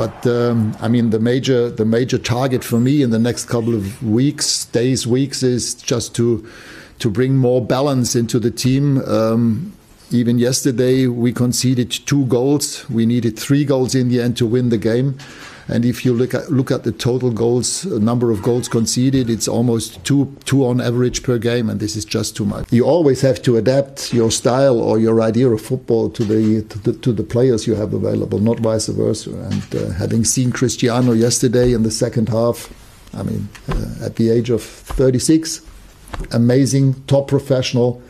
But um, I mean, the major the major target for me in the next couple of weeks, days, weeks is just to to bring more balance into the team. Um, even yesterday, we conceded two goals. We needed three goals in the end to win the game. And if you look at look at the total goals, uh, number of goals conceded, it's almost two two on average per game, and this is just too much. You always have to adapt your style or your idea of football to the to the, to the players you have available, not vice versa. And uh, having seen Cristiano yesterday in the second half, I mean, uh, at the age of 36, amazing, top professional.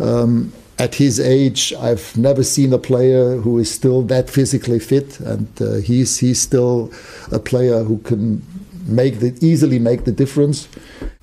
Um, at his age, I've never seen a player who is still that physically fit, and uh, he's he's still a player who can make the easily make the difference.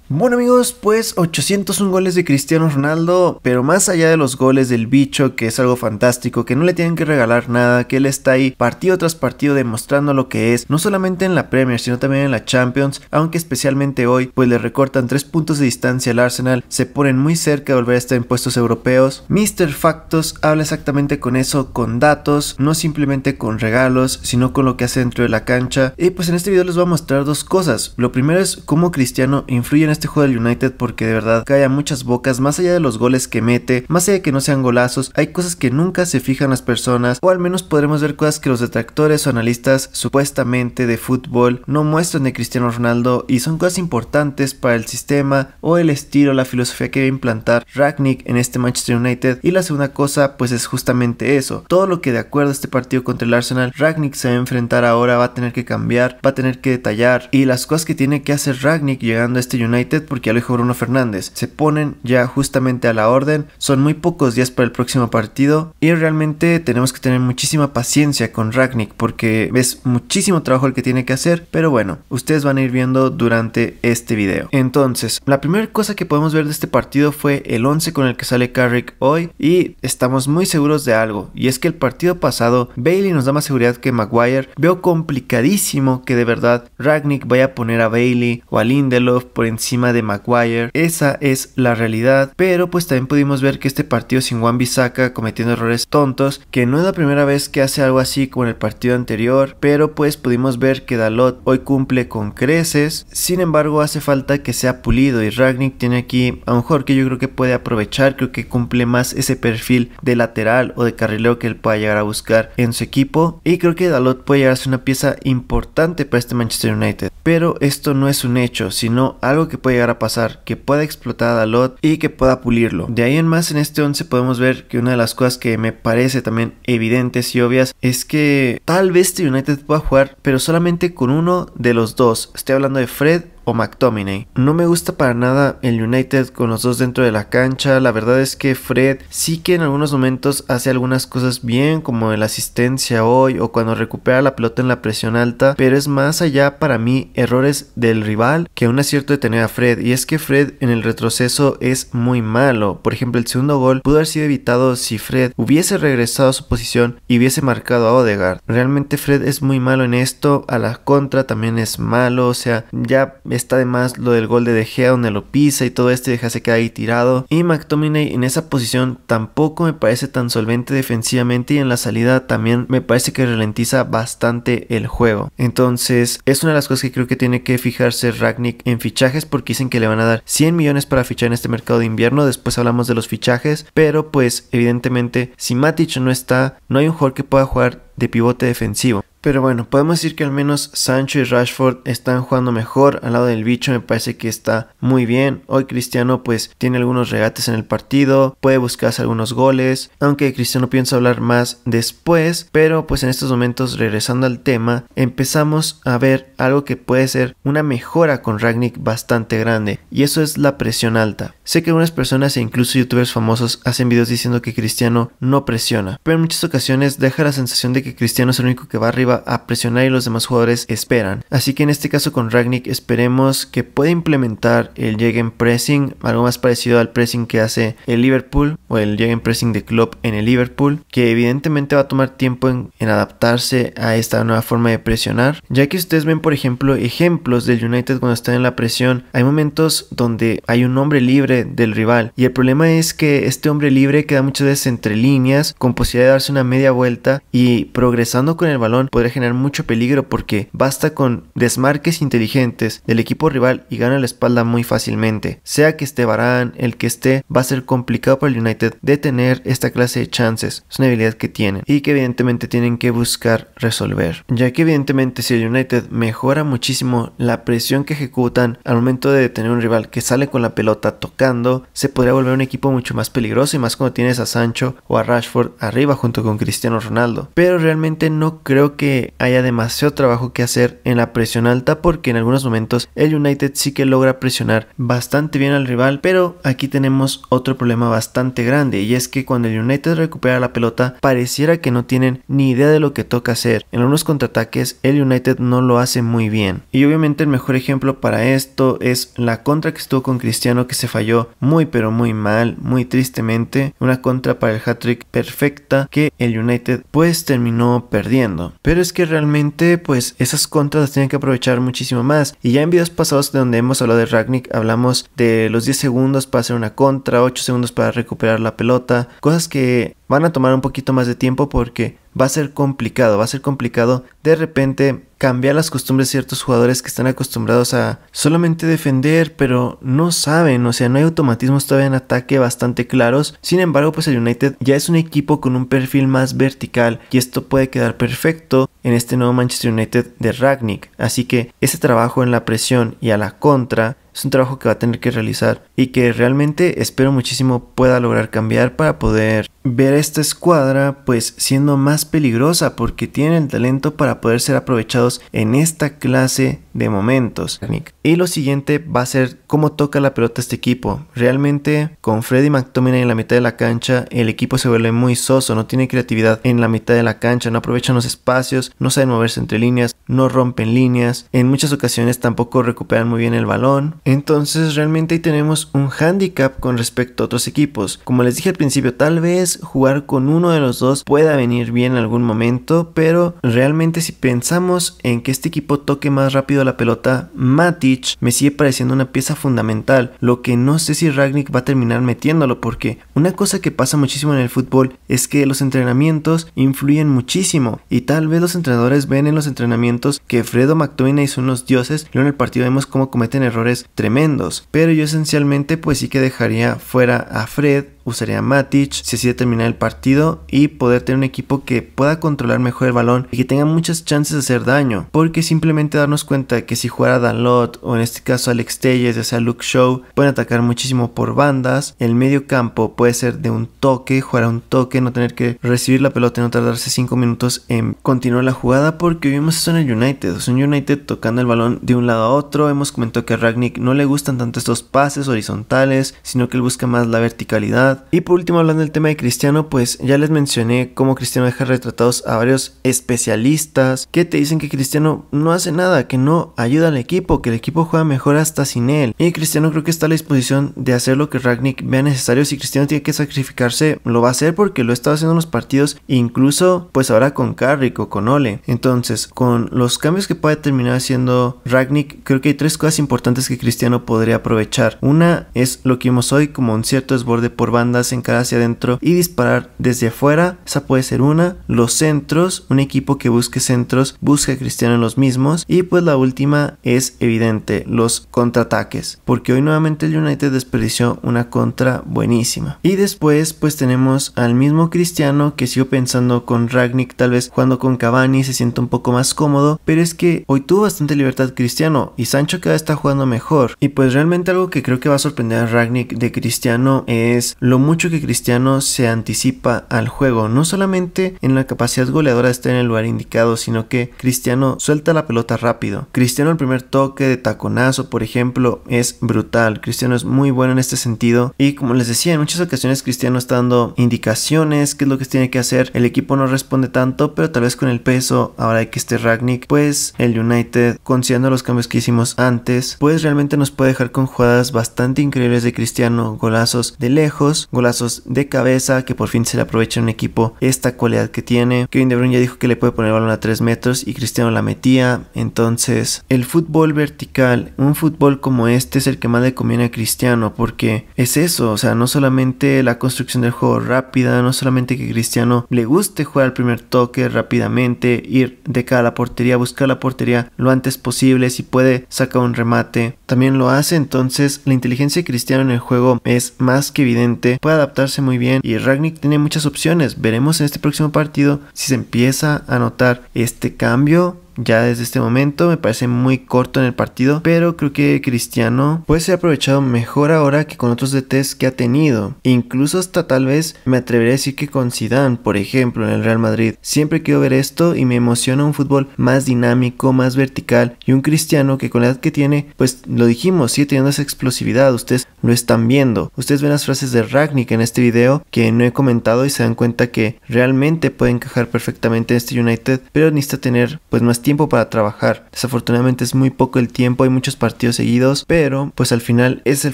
Bueno amigos, pues 801 goles de Cristiano Ronaldo, pero más allá de los goles del bicho, que es algo fantástico, que no le tienen que regalar nada, que él está ahí partido tras partido demostrando lo que es, no solamente en la Premier, sino también en la Champions, aunque especialmente hoy, pues le recortan 3 puntos de distancia al Arsenal, se ponen muy cerca de volver a estar en puestos europeos. Mr. Factos habla exactamente con eso, con datos, no simplemente con regalos, sino con lo que hace dentro de la cancha. Y pues en este video les voy a mostrar dos cosas. Lo primero es cómo Cristiano influye en este juego del United porque de verdad cae a muchas bocas, más allá de los goles que mete, más allá de que no sean golazos, hay cosas que nunca se fijan las personas, o al menos podremos ver cosas que los detractores o analistas supuestamente de fútbol no muestran de Cristiano Ronaldo y son cosas importantes para el sistema o el estilo, la filosofía que va a implantar Ragnick en este Manchester United. Y la segunda cosa, pues es justamente eso, todo lo que de acuerdo a este partido contra el Arsenal, Ragnick se va a enfrentar ahora, va a tener que cambiar, va a tener que detallar, y las cosas que tiene que hacer Ragnick llegando a este United porque ya lo dijo Bruno Fernández, se ponen ya justamente a la orden, son muy pocos días para el próximo partido y realmente tenemos que tener muchísima paciencia con Ragnick porque ves muchísimo trabajo el que tiene que hacer, pero bueno, ustedes van a ir viendo durante este video. Entonces, la primera cosa que podemos ver de este partido fue el 11 con el que sale Carrick hoy y estamos muy seguros de algo y es que el partido pasado Bailey nos da más seguridad que Maguire, veo complicadísimo que de verdad Ragnick vaya a poner a Bailey o a Lindelof por encima de Maguire. Esa es la realidad, pero pues también pudimos ver que este partido sin Juan saca cometiendo errores tontos, que no es la primera vez que hace algo así como en el partido anterior, pero pues pudimos ver que Dalot hoy cumple con creces, sin embargo hace falta que sea pulido y Ragnick tiene aquí a un mejor que yo creo que puede aprovechar, creo que cumple más ese perfil de lateral o de carrilero que él pueda llegar a buscar en su equipo y creo que Dalot puede llegar a ser una pieza importante para este Manchester United, pero esto no es un hecho, sino algo que puede llegar a pasar, que pueda explotar a Lot y que pueda pulirlo. De ahí en más en este 11 podemos ver que una de las cosas que me parece también evidentes y obvias es que tal vez este United pueda jugar pero solamente con uno de los dos. Estoy hablando de Fred o McTominay. No me gusta para nada el United con los dos dentro de la cancha. La verdad es que Fred sí que en algunos momentos hace algunas cosas bien, como la asistencia hoy o cuando recupera la pelota en la presión alta, pero es más allá para mí errores del rival que un acierto de tener a Fred. Y es que Fred en el retroceso es muy malo. Por ejemplo, el segundo gol pudo haber sido evitado si Fred hubiese regresado a su posición y hubiese marcado a Odegaard. Realmente Fred es muy malo en esto, a la contra también es malo, o sea, ya Está además lo del gol de De Gea donde lo pisa y todo este y deja se queda ahí tirado. Y McTominay en esa posición tampoco me parece tan solvente defensivamente y en la salida también me parece que ralentiza bastante el juego. Entonces es una de las cosas que creo que tiene que fijarse Ragnick en fichajes porque dicen que le van a dar 100 millones para fichar en este mercado de invierno. Después hablamos de los fichajes, pero pues evidentemente si Matic no está, no hay un jugador que pueda jugar de pivote defensivo. Pero bueno, podemos decir que al menos Sancho y Rashford están jugando mejor al lado del bicho, me parece que está muy bien. Hoy Cristiano pues tiene algunos regates en el partido, puede buscarse algunos goles, aunque Cristiano piensa hablar más después, pero pues en estos momentos regresando al tema, empezamos a ver algo que puede ser una mejora con Ragnick bastante grande y eso es la presión alta. Sé que algunas personas e incluso youtubers famosos hacen videos diciendo que Cristiano no presiona, pero en muchas ocasiones deja la sensación de que Cristiano es el único que va arriba a presionar y los demás jugadores esperan. Así que en este caso con Ragnick esperemos que pueda implementar el Pressing, algo más parecido al pressing que hace el Liverpool o el Pressing de Club en el Liverpool, que evidentemente va a tomar tiempo en, en adaptarse a esta nueva forma de presionar. Ya que ustedes ven por ejemplo ejemplos del United cuando están en la presión, hay momentos donde hay un hombre libre del rival y el problema es que este hombre libre queda muchas veces entre líneas con posibilidad de darse una media vuelta y progresando con el balón generar mucho peligro porque basta con desmarques inteligentes del equipo rival y gana la espalda muy fácilmente. Sea que esté Barán, el que esté, va a ser complicado para el United de tener esta clase de chances. Es una habilidad que tienen y que evidentemente tienen que buscar resolver. Ya que evidentemente si el United mejora muchísimo la presión que ejecutan al momento de detener un rival que sale con la pelota tocando, se podría volver un equipo mucho más peligroso y más cuando tienes a Sancho o a Rashford arriba junto con Cristiano Ronaldo. Pero realmente no creo que haya demasiado trabajo que hacer en la presión alta porque en algunos momentos el United sí que logra presionar bastante bien al rival, pero aquí tenemos otro problema bastante grande y es que cuando el United recupera la pelota pareciera que no tienen ni idea de lo que toca hacer. En algunos contraataques el United no lo hace muy bien. Y obviamente el mejor ejemplo para esto es la contra que estuvo con Cristiano que se falló muy pero muy mal, muy tristemente, una contra para el hat-trick perfecta que el United pues terminó perdiendo. Pero es que realmente pues esas contras las tienen que aprovechar muchísimo más. Y ya en videos pasados donde hemos hablado de Ragnik hablamos de los 10 segundos para hacer una contra, 8 segundos para recuperar la pelota, cosas que van a tomar un poquito más de tiempo porque va a ser complicado, va a ser complicado de repente cambiar las costumbres de ciertos jugadores que están acostumbrados a solamente defender, pero no saben, o sea, no hay automatismos todavía en ataque bastante claros. Sin embargo, pues el United ya es un equipo con un perfil más vertical y esto puede quedar perfecto en este nuevo Manchester United de Ragnick. Así que ese trabajo en la presión y a la contra es un trabajo que va a tener que realizar y que realmente espero muchísimo pueda lograr cambiar para poder ver a esta escuadra pues siendo más peligrosa porque tienen el talento para poder ser aprovechados en esta clase de momentos, Y lo siguiente va a ser cómo toca la pelota este equipo. Realmente, con Freddy McTominay en la mitad de la cancha, el equipo se vuelve muy soso, no tiene creatividad en la mitad de la cancha, no aprovechan los espacios, no saben moverse entre líneas, no rompen líneas, en muchas ocasiones tampoco recuperan muy bien el balón. Entonces, realmente ahí tenemos un handicap con respecto a otros equipos. Como les dije al principio, tal vez jugar con uno de los dos pueda venir bien en algún momento, pero realmente si pensamos en que este equipo toque más rápido la pelota Matic me sigue pareciendo una pieza fundamental, lo que no sé si Ragnick va a terminar metiéndolo porque una cosa que pasa muchísimo en el fútbol es que los entrenamientos influyen muchísimo y tal vez los entrenadores ven en los entrenamientos que Fredo McTominay son unos dioses, luego en el partido vemos cómo cometen errores tremendos, pero yo esencialmente pues sí que dejaría fuera a Fred usaría Matic si así terminar el partido y poder tener un equipo que pueda controlar mejor el balón y que tenga muchas chances de hacer daño. Porque simplemente darnos cuenta que si jugara Lott o en este caso Alex Telles, ya sea Luke Show, pueden atacar muchísimo por bandas. El medio campo puede ser de un toque, jugar a un toque, no tener que recibir la pelota y no tardarse 5 minutos en continuar la jugada. Porque vimos eso en el United. O sea, United tocando el balón de un lado a otro. Hemos comentado que a Ragnick no le gustan tanto estos pases horizontales, sino que él busca más la verticalidad y por último, hablando del tema de Cristiano, pues ya les mencioné cómo Cristiano deja retratados a varios especialistas que te dicen que Cristiano no hace nada, que no ayuda al equipo, que el equipo juega mejor hasta sin él. Y Cristiano creo que está a la disposición de hacer lo que Ragnick vea necesario. Si Cristiano tiene que sacrificarse, lo va a hacer porque lo ha estado haciendo en los partidos, incluso pues ahora con Carrick o con Ole. Entonces, con los cambios que puede terminar haciendo Ragnick, creo que hay tres cosas importantes que Cristiano podría aprovechar. Una es lo que vimos hoy como un cierto desborde por banda ...andas en cara hacia adentro y disparar desde afuera. Esa puede ser una. Los centros, un equipo que busque centros, busca Cristiano en los mismos. Y pues la última es evidente, los contraataques. Porque hoy nuevamente el United desperdició una contra buenísima. Y después pues tenemos al mismo Cristiano que sigo pensando con Ragnick tal vez jugando con Cavani se siente un poco más cómodo. Pero es que hoy tuvo bastante libertad Cristiano y Sancho cada vez está jugando mejor. Y pues realmente algo que creo que va a sorprender a Ragnick de Cristiano es mucho que Cristiano se anticipa al juego, no solamente en la capacidad goleadora de estar en el lugar indicado, sino que Cristiano suelta la pelota rápido. Cristiano el primer toque de taconazo, por ejemplo, es brutal. Cristiano es muy bueno en este sentido y como les decía, en muchas ocasiones Cristiano está dando indicaciones, qué es lo que tiene que hacer. El equipo no responde tanto, pero tal vez con el peso ahora de que esté Ragnick, pues el United considerando los cambios que hicimos antes, pues realmente nos puede dejar con jugadas bastante increíbles de Cristiano, golazos de lejos golazos de cabeza, que por fin se le aprovecha un equipo esta cualidad que tiene. Kevin De Bruyne ya dijo que le puede poner el balón a 3 metros y Cristiano la metía. Entonces, el fútbol vertical, un fútbol como este es el que más le conviene a Cristiano porque es eso, o sea, no solamente la construcción del juego rápida, no solamente que Cristiano le guste jugar al primer toque rápidamente, ir de cara a la portería, buscar la portería lo antes posible, si puede sacar un remate, también lo hace, entonces la inteligencia de Cristiano en el juego es más que evidente puede adaptarse muy bien y Ragnick tiene muchas opciones. Veremos en este próximo partido si se empieza a notar este cambio ya desde este momento. Me parece muy corto en el partido, pero creo que Cristiano puede ser aprovechado mejor ahora que con otros DTs que ha tenido. Incluso hasta tal vez me atrevería a decir que con Zidane, por ejemplo, en el Real Madrid. Siempre quiero ver esto y me emociona un fútbol más dinámico, más vertical y un Cristiano que con la edad que tiene, pues lo dijimos, sigue teniendo esa explosividad. Ustedes lo están viendo. Ustedes ven las frases de Ragnick en este video que no he comentado y se dan cuenta que realmente puede encajar perfectamente en este United, pero necesita tener pues más tiempo para trabajar. Desafortunadamente es muy poco el tiempo, hay muchos partidos seguidos, pero pues al final es el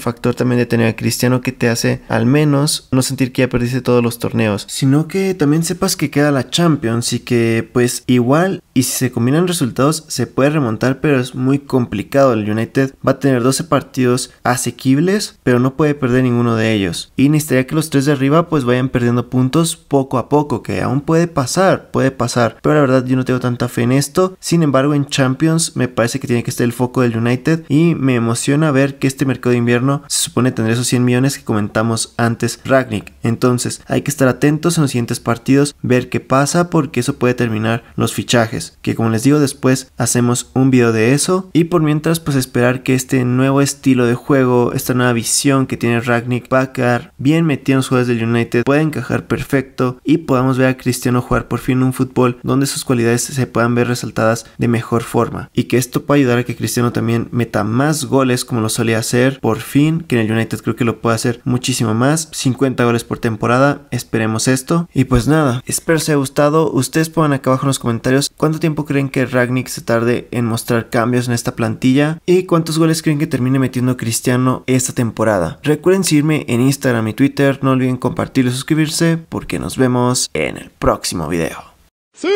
factor también de tener a Cristiano que te hace al menos no sentir que ya perdiste todos los torneos, sino que también sepas que queda la Champions y que pues igual y si se combinan resultados se puede remontar, pero es muy complicado. El United va a tener 12 partidos asequibles, pero no puede perder ninguno de ellos. Y necesitaría que los tres de arriba pues vayan perdiendo puntos poco a poco, que aún puede pasar, puede pasar, pero la verdad yo no tengo tanta fe en esto. Sin embargo, en Champions me parece que tiene que estar el foco del United y me emociona ver que este mercado de invierno se supone tendrá esos 100 millones que comentamos antes Ragnick. Entonces, hay que estar atentos en los siguientes partidos, ver qué pasa porque eso puede terminar los fichajes que como les digo después, hacemos un video de eso. Y por mientras, pues esperar que este nuevo estilo de juego, esta nueva visión que tiene Ragnick Packard, bien metido en los jugadores del United, pueda encajar perfecto y podamos ver a Cristiano jugar por fin un fútbol donde sus cualidades se puedan ver resaltadas de mejor forma. Y que esto pueda ayudar a que Cristiano también meta más goles como lo solía hacer por fin, que en el United creo que lo puede hacer muchísimo más, 50 goles por temporada, esperemos esto. Y pues nada, espero os haya gustado, ustedes pongan acá abajo en los comentarios ¿Cuánto tiempo creen que Ragnick se tarde en mostrar cambios en esta plantilla? ¿Y cuántos goles creen que termine metiendo Cristiano esta temporada? Recuerden seguirme en Instagram y Twitter, no olviden compartir y suscribirse porque nos vemos en el próximo video. ¡Sí!